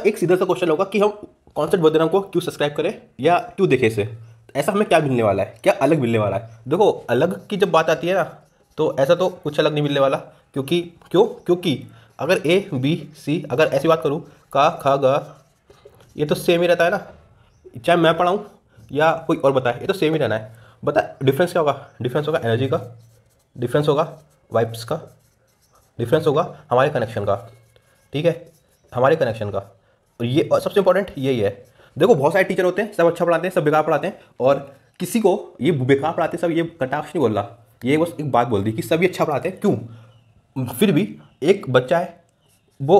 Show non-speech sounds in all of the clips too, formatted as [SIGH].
इसका एक सीधा सा क्वेश्चन होगा कि हम कॉन्सेट बदनाम को क्यों सब्सक्राइब करें या क्यों देखें इसे ऐसा हमें क्या मिलने वाला है क्या अलग मिलने वाला है देखो अलग की जब बात आती है ना तो ऐसा तो कुछ अलग नहीं मिलने वाला क्योंकि क्यों क्योंकि अगर ए बी सी अगर ऐसी बात करूँ का खा ग ये तो सेम ही रहता है ना चाहे मैं पढ़ाऊँ या कोई और बताए ये तो सेम ही रहना है बता डिफरेंस क्या होगा डिफरेंस होगा एनर्जी का डिफरेंस होगा वाइप्स का डिफरेंस होगा हमारे कनेक्शन का ठीक है हमारे कनेक्शन का तो और ये सबसे इंपॉर्टेंट यही है देखो बहुत सारे टीचर होते हैं सब अच्छा पढ़ाते हैं सब बेकार पढ़ाते हैं और किसी को ये बेकार पढ़ाते सब ये कटाक्ष नहीं बोल रहा ये बस एक बात बोल दी कि सब ये अच्छा पढ़ाते हैं क्यों फिर भी एक बच्चा है वो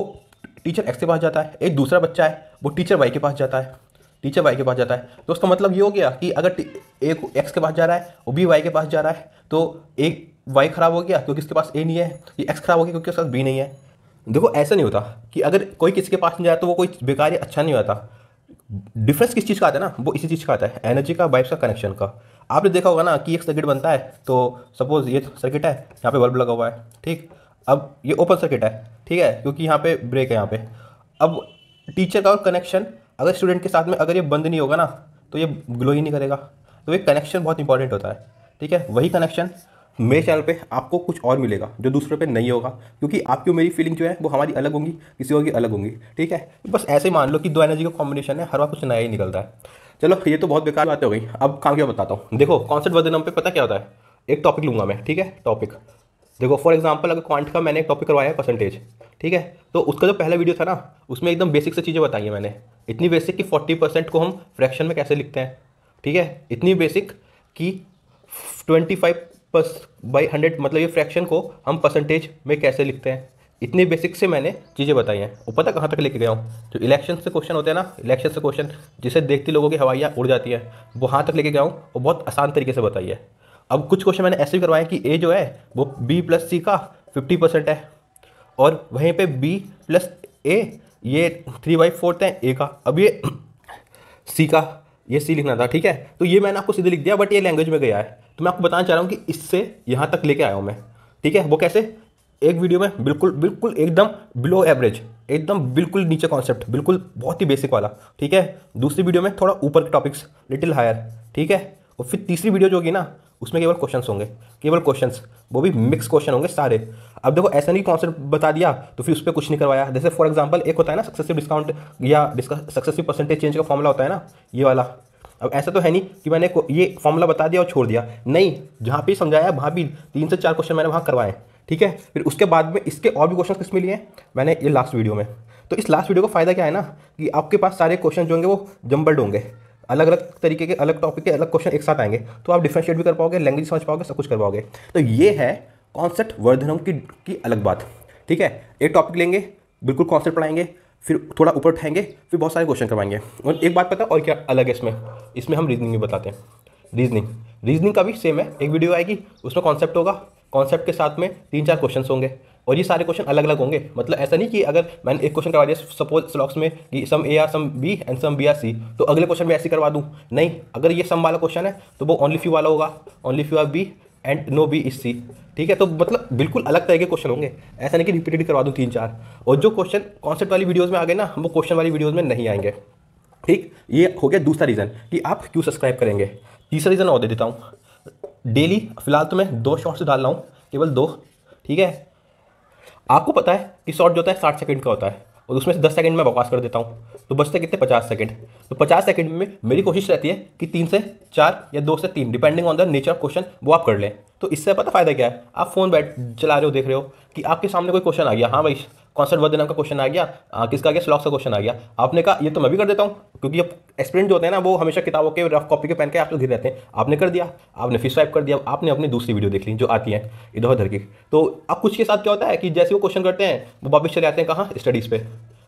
टीचर एक्स के पास जाता है एक दूसरा बच्चा है वो टीचर वाई के पास जाता है टीचर वाई के पास जाता है तो उसका मतलब ये हो गया कि अगर एक एक्स के पास जा रहा है वो बी वाई के पास जा रहा है तो एक वाई खराब हो गया क्योंकि उसके पास ए नहीं है ये एक्स खराब हो गया क्योंकि उसके पास बी नहीं है देखो ऐसा नहीं होता कि अगर कोई किसी के पास नहीं जाता तो वो कोई बेकार या अच्छा नहीं होता डिफरेंस किस चीज़ का आता है ना वो इसी चीज़ का आता है एनर्जी का वाइब्स का कनेक्शन का आपने देखा होगा ना कि एक सर्किट बनता है तो सपोज ये सर्किट है यहाँ पे बल्ब लगा हुआ है ठीक अब ये ओपन सर्किट है ठीक है क्योंकि यहाँ पे ब्रेक है यहाँ पे अब टीचर का और कनेक्शन अगर स्टूडेंट के साथ में अगर ये बंद नहीं होगा ना तो ये ग्लो ही नहीं करेगा तो ये कनेक्शन बहुत इंपॉर्टेंट होता है ठीक है वही कनेक्शन मेरे चैनल पे आपको कुछ और मिलेगा जो दूसरे पे नहीं होगा क्योंकि आपकी और मेरी फीलिंग जो है वो हमारी अलग होंगी किसी और की अलग होंगी ठीक है बस ऐसे ही मान लो कि दो एनर्जी का कॉम्बिनेशन है हर बार कुछ नया ही निकलता है चलो ये तो बहुत बेकार बातें हो गई अब काम क्या बताता हूँ देखो कॉन्सेप्ट वदनम पे पता क्या होता है एक टॉपिक लूँगा मैं ठीक है टॉपिक देखो फॉर एग्जाम्पल अगर क्वांट का मैंने एक टॉपिक करवाया है परसेंटेज ठीक है तो उसका जो पहला वीडियो था ना उसमें एकदम बेसिक से चीज़ें बताई हैं मैंने इतनी बेसिक कि फोर्टी परसेंट को हम फ्रैक्शन में कैसे लिखते हैं ठीक है इतनी बेसिक कि twenty five plus by hundred मतलब ये फ्रैक्शन को हम परसेंटेज में कैसे लिखते हैं इतने बेसिक से मैंने चीज़ें बताई हैं वो पता कहाँ तक लेके गया हूँ जो इलेक्शन से क्वेश्चन होते हैं ना इलेक्शन से क्वेश्चन जिसे देखते लोगों की हवाइयाँ उड़ जाती हैं वो वहाँ तक लेके गया हूँ और बहुत आसान तरीके से बताई है अब कुछ क्वेश्चन मैंने ऐसे भी करवाए कि ए जो है वो बी प्लस सी का फिफ्टी परसेंट है और वहीं पर बी प्लस ए ये थ्री बाई फोर्थ है ए का अब ये सी [CLEARS THROAT] का ये सी लिखना था ठीक है तो ये मैंने आपको सीधे लिख दिया बट ये लैंग्वेज में गया है तो मैं आपको बताना चाह रहा हूँ कि इससे यहाँ तक लेके आया हूँ मैं ठीक है वो कैसे एक वीडियो में बिल्कुल बिल्कुल एकदम बिलो एवरेज एकदम बिल्कुल नीचे कॉन्सेप्ट बिल्कुल बहुत ही बेसिक वाला ठीक है दूसरी वीडियो में थोड़ा ऊपर के टॉपिक्स लिटिल हायर ठीक है और फिर तीसरी वीडियो जो होगी ना उसमें केवल क्वेश्चंस होंगे केवल क्वेश्चंस वो भी मिक्स क्वेश्चन होंगे सारे अब देखो ऐसा नहीं कॉन्सेप्ट बता दिया तो फिर उस पर कुछ नहीं करवाया जैसे फॉर एग्जाम्पल एक होता है ना सक्सेसिव डिस्काउंट या सक्सेसिव परसेंटेज चेंज का फॉर्मूला होता है ना ये वाला अब ऐसा तो है नहीं कि मैंने ये फॉर्मूला बता दिया और छोड़ दिया नहीं जहाँ पर समझाया वहाँ भी तीन से चार क्वेश्चन मैंने वहाँ करवाए ठीक है फिर उसके बाद में इसके और भी क्वेश्चन किस मिले हैं मैंने ये लास्ट वीडियो में तो इस लास्ट वीडियो का फ़ायदा क्या है ना कि आपके पास सारे क्वेश्चन जो होंगे वो जम्बल्ड होंगे अलग अलग तरीके के अलग टॉपिक के अलग क्वेश्चन एक साथ आएंगे तो आप डिफ्रेंशिएट भी कर पाओगे लैंग्वेज समझ पाओगे सब कुछ कर पाओगे तो ये है कॉन्सेप्ट वर्धनम की की अलग बात ठीक है एक टॉपिक लेंगे बिल्कुल कॉन्सेप्ट पढ़ाएंगे फिर थोड़ा ऊपर उठाएंगे फिर बहुत सारे क्वेश्चन करवाएंगे और एक बात पता और क्या अलग है इसमें इसमें हम रीजनिंग भी बताते हैं रीजनिंग रीजनिंग का भी सेम है एक वीडियो आएगी उसमें कॉन्सेप्ट होगा कॉन्सेप्ट के साथ में तीन चार क्वेश्चन होंगे और ये सारे क्वेश्चन अलग अलग होंगे मतलब ऐसा नहीं कि अगर मैंने एक क्वेश्चन करवा दिया सपोज स्लॉक्स में कि some A are some B and some B are C तो अगले क्वेश्चन में ऐसे करवा दूँ नहीं अगर ये सम वाला क्वेश्चन है तो वो ओनली फ्यू वाला होगा only few are B and no B is C ठीक है तो मतलब बिल्कुल अलग तरह के क्वेश्चन होंगे ऐसा नहीं कि रिपीटेड करवा दूँ तीन चार और जो क्वेश्चन कॉन्सेप्ट वाली वीडियोज़ में आ गए ना वो क्वेश्चन वाली वीडियोज़ में नहीं आएंगे ठीक ये हो गया दूसरा रीज़न कि आप क्यों सब्सक्राइब करेंगे तीसरा रीज़न और दे देता हूँ डेली फिलहाल तो मैं दो शॉर्ट्स डाल रहा हूँ केवल दो ठीक है आपको पता है कि शॉर्ट जो होता है साठ सेकंड का होता है और उसमें से दस सेकंड में बकवास कर देता हूँ तो बचते कितने पचास सेकंड तो पचास सेकंड में मेरी कोशिश रहती है कि तीन से चार या दो से तीन depending on the nature of question वो आप कर लें तो इससे पता फ़ायदा क्या है आप फ़ोन बैठ चला रहे हो देख रहे हो कि आपके सामने कोई क्वेश्चन आ गया हाँ भाई कॉन्सर्ट नाम का क्वेश्चन आ गया हाँ, आ, किसका गया स्लॉक्स का क्वेश्चन आ गया आपने कहा ये तो मैं भी कर देता हूँ क्योंकि अब एक्सपेरेंट जो होते हैं ना वो हमेशा किताबों के रफ कॉपी के पेन के आप लोग घिर रहते हैं आपने कर दिया आपने फिर स्वाइप कर दिया आपने अपनी दूसरी वीडियो देख ली जो आती है इधर उधर की तो अब कुछ के साथ क्या होता है कि जैसे वो क्वेश्चन करते हैं वो वापस चले आते हैं कहाँ स्टडीज़ पे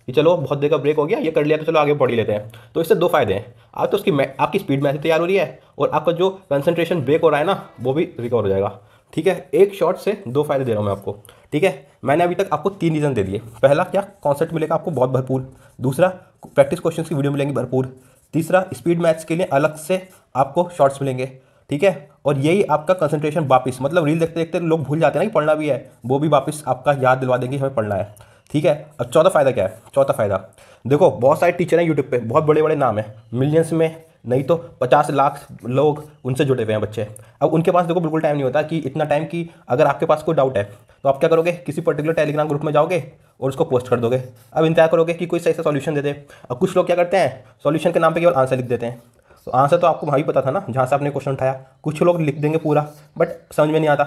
कि चलो बहुत देर का ब्रेक हो गया ये कर लिया तो चलो आगे पढ़ी लेते हैं तो इससे दो फायदे हैं आप तो उसकी आपकी स्पीड मैसेज तैयार हो रही है और आपका जो कंसनट्रेशन ब्रेक हो रहा है ना वो भी रिकवर हो जाएगा ठीक है एक शॉट से दो फायदे दे रहा हूँ मैं आपको ठीक है मैंने अभी तक आपको तीन रीज़न दे दिए पहला क्या कॉन्सेप्ट मिलेगा आपको बहुत भरपूर दूसरा प्रैक्टिस क्वेश्चन की वीडियो मिलेंगी भरपूर तीसरा स्पीड मैच के लिए अलग से आपको शॉर्ट्स मिलेंगे ठीक है और यही आपका कंसंट्रेशन वापस मतलब रील देखते देखते लोग भूल जाते हैं ना कि पढ़ना भी है वो भी वापस आपका याद दिलवा देंगे हमें पढ़ना है ठीक है अब चौथा फ़ायदा क्या है चौथा फ़ायदा देखो बहुत सारे टीचर हैं यूट्यूब पे बहुत बड़े बड़े नाम हैं मिलियंस में नहीं तो पचास लाख लोग उनसे जुड़े हुए हैं बच्चे अब उनके पास देखो बिल्कुल टाइम नहीं होता कि इतना टाइम कि अगर आपके पास कोई डाउट है तो आप क्या करोगे किसी पर्टिकुलर टेलीग्राम ग्रुप में जाओगे और उसको पोस्ट कर दोगे अब इंतजार करोगे कि कोई सही सा सोल्यूशन दे दे अब कुछ लोग क्या करते हैं सोल्यूशन के नाम पर केवल आंसर लिख देते हैं तो आंसर तो आपको वहाँ भी पता था ना जहाँ से आपने क्वेश्चन उठाया कुछ लोग लिख देंगे पूरा बट समझ में नहीं आता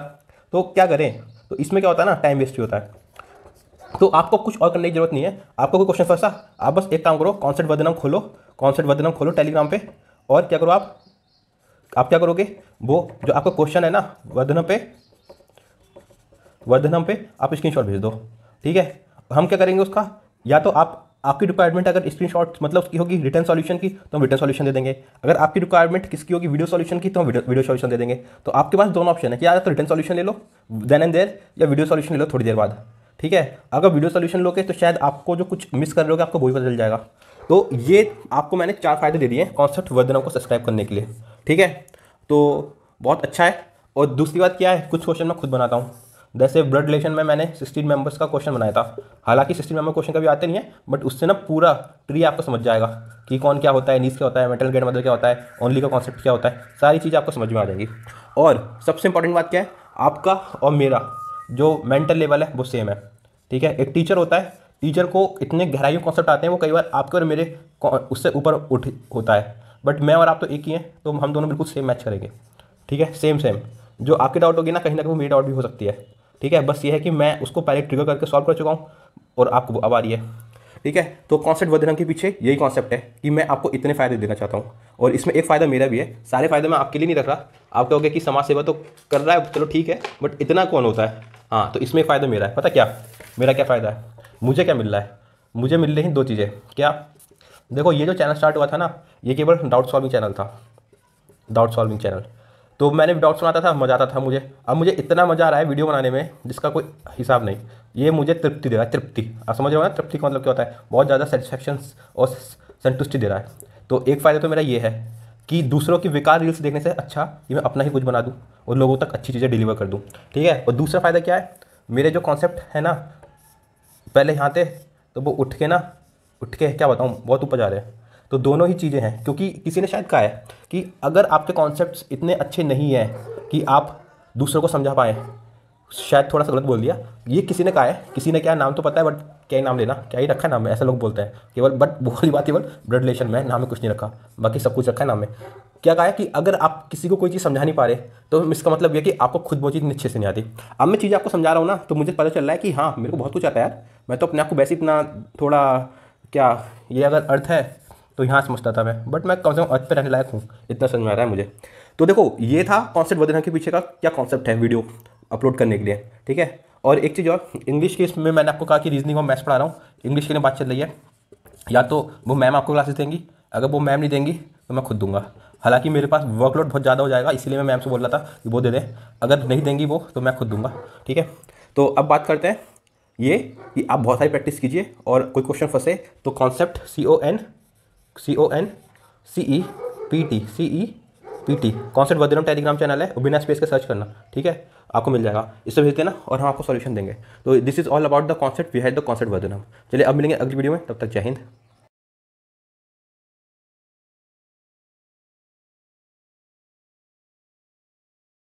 तो क्या करें तो इसमें क्या होता है ना टाइम वेस्ट भी होता है तो आपको कुछ और करने की जरूरत नहीं है आपको कोई क्वेश्चन फंसा आप बस एक काम करो कॉन्सर्ट वर्धनम खोलो कॉन्सर्ट वर्धनम खोलो टेलीग्राम पे और क्या करो आप आप क्या करोगे वो जो आपका क्वेश्चन है ना वर्धनम पे वर्धनम पे आप स्क्रीन भेज दो ठीक है हम क्या करेंगे उसका या तो आप आपकी रिक्वायरमेंट अगर स्क्रीन मतलब उसकी होगी रिटर्न सॉल्यूशन की तो हम रिटर्न सॉल्यूशन दे देंगे अगर आपकी रिक्वायरमेंट किसकी होगी वीडियो सॉल्यूशन की तो हम वीडियो सॉल्यूशन दे देंगे तो आपके पास दोनों ऑप्शन है कि या तो रिटर्न सॉल्यूशन ले लो देन एंड देर या वीडियो सॉल्यूशन ले लो थोड़ी देर बाद ठीक है अगर वीडियो सोल्यूशन लोगे तो शायद आपको जो कुछ मिस कर लोगे आपको वही पता चल जाएगा तो ये आपको मैंने चार फायदे दे दिए हैं कॉन्सेप्ट वर्धनों को सब्सक्राइब करने के लिए ठीक है तो बहुत अच्छा है और दूसरी बात क्या है कुछ क्वेश्चन मैं खुद बनाता हूँ जैसे ब्लड रिलेशन में मैंने सिक्सटीन मेंबर्स का क्वेश्चन बनाया था हालांकि सिक्सटीन मेंबर क्वेश्चन कभी आते नहीं है बट उससे ना पूरा ट्री आपको समझ जाएगा कि कौन क्या होता है नीस क्या होता है मेटल ग्रेड मदर क्या होता है ओनली का कॉन्सेप्ट क्या होता है सारी चीज़ें आपको समझ में आ जाएगी और सबसे इंपॉर्टेंट बात क्या है आपका और मेरा जो मेंटल लेवल है वो सेम है ठीक है एक टीचर होता है टीचर को इतने गहराइयों कॉन्सेप्ट आते हैं वो कई बार आपके और मेरे उससे ऊपर उठ होता है बट मैं और आप तो एक ही हैं तो हम दोनों बिल्कुल सेम मैच करेंगे ठीक है सेम सेम जो आपकी डाउट होगी ना कहीं ना कहीं मेरी डाउट भी हो सकती है ठीक है बस ये है कि मैं उसको पहले ट्रिगर करके सॉल्व कर चुका हूँ और आपको अब आ रही है ठीक है तो कॉन्सेप्ट वधरंग के पीछे यही कॉन्सेप्ट है कि मैं आपको इतने फ़ायदे देना चाहता हूँ और इसमें एक फ़ायदा मेरा भी है सारे फ़ायदे मैं आपके लिए नहीं रख रहा आप कहोगे कि समाज सेवा तो कर रहा है चलो ठीक है बट इतना कौन होता है हाँ तो इसमें फ़ायदा मेरा है पता क्या मेरा क्या फ़ायदा है मुझे क्या मिल रहा है मुझे मिल रही हैं दो चीज़ें क्या देखो ये जो चैनल स्टार्ट हुआ था ना ये केवल डाउट सॉल्विंग चैनल था डाउट सॉल्विंग चैनल तो मैंने डाउट्स बनाता था मज़ा आता था मुझे अब मुझे इतना मज़ा आ रहा है वीडियो बनाने में जिसका कोई हिसाब नहीं ये मुझे तृप्ति दे रहा है तृप्ति अब समझ रहे हो ना तृप्ति का मतलब क्या होता है बहुत ज़्यादा सेटिस्फेक्शन और संतुष्टि दे रहा है तो एक फ़ायदा तो मेरा ये है कि दूसरों की विकार रील्स देखने से अच्छा कि मैं अपना ही कुछ बना दूँ और लोगों तक अच्छी चीज़ें डिलीवर कर दूँ ठीक है और दूसरा फ़ायदा क्या है मेरे जो कॉन्सेप्ट है ना पहले यहाँ थे तो वो उठ के ना उठ के क्या बताऊँ बहुत ऊपर जा रहे हैं तो दोनों ही चीज़ें हैं क्योंकि किसी ने शायद कहा है कि अगर आपके कॉन्सेप्ट इतने अच्छे नहीं हैं कि आप दूसरों को समझा पाएँ शायद थोड़ा सा गलत बोल दिया ये किसी ने कहा है किसी ने क्या नाम तो पता है बट क्या ही नाम लेना क्या ही रखा है नाम में ऐसा लोग बोलते हैं केवल बट [LAUGHS] बोली बात केवल ब्लड रिलेशन में नाम में कुछ नहीं रखा बाकी सब कुछ रखा है नाम में क्या कहा है कि अगर आप किसी को कोई चीज़ समझा नहीं पा रहे तो इसका मतलब यह कि आपको खुद वो चीज़ अच्छे से नहीं आती अब मैं चीज़ आपको समझा रहा हूँ ना तो मुझे पता चल रहा है कि हाँ मेरे को बहुत कुछ आता है यार मैं तो अपने आप को वैसे इतना थोड़ा क्या ये अगर अर्थ है तो यहाँ समझता था मैं बट मैं कम से कम अर्थ पर रहने लायक हूँ इतना समझ में आ रहा है मुझे तो देखो ये था कॉन्सेप्ट वदना के पीछे का क्या कॉन्सेप्ट है वीडियो अपलोड करने के लिए ठीक है और एक चीज़ और इंग्लिश के इसमें मैंने आपको कहा कि रीजनिंग और मैथ्स पढ़ा रहा हूँ इंग्लिश के लिए बात चल रही है या तो वो मैम आपको क्लासेस देंगी अगर वो मैम नहीं देंगी तो मैं खुद दूंगा हालांकि मेरे पास वर्कलोड बहुत ज़्यादा हो जाएगा इसलिए मैं मैम से बोल रहा था कि वो दे दें अगर नहीं देंगी वो तो मैं खुद दूंगा ठीक है तो अब बात करते हैं ये कि आप बहुत सारी प्रैक्टिस कीजिए और कोई क्वेश्चन फंसे तो concept C O N C O N C E P T C E P T consent वदरम टेलीग्राम चैनल है बिना स्पेस के सर्च करना ठीक है आपको मिल जाएगा इससे भेज देना और हम आपको सॉल्यूशन देंगे तो this is all about the concept we had the concept वदरम चलिए अब मिलेंगे अगली वीडियो में तब तक जय हिंद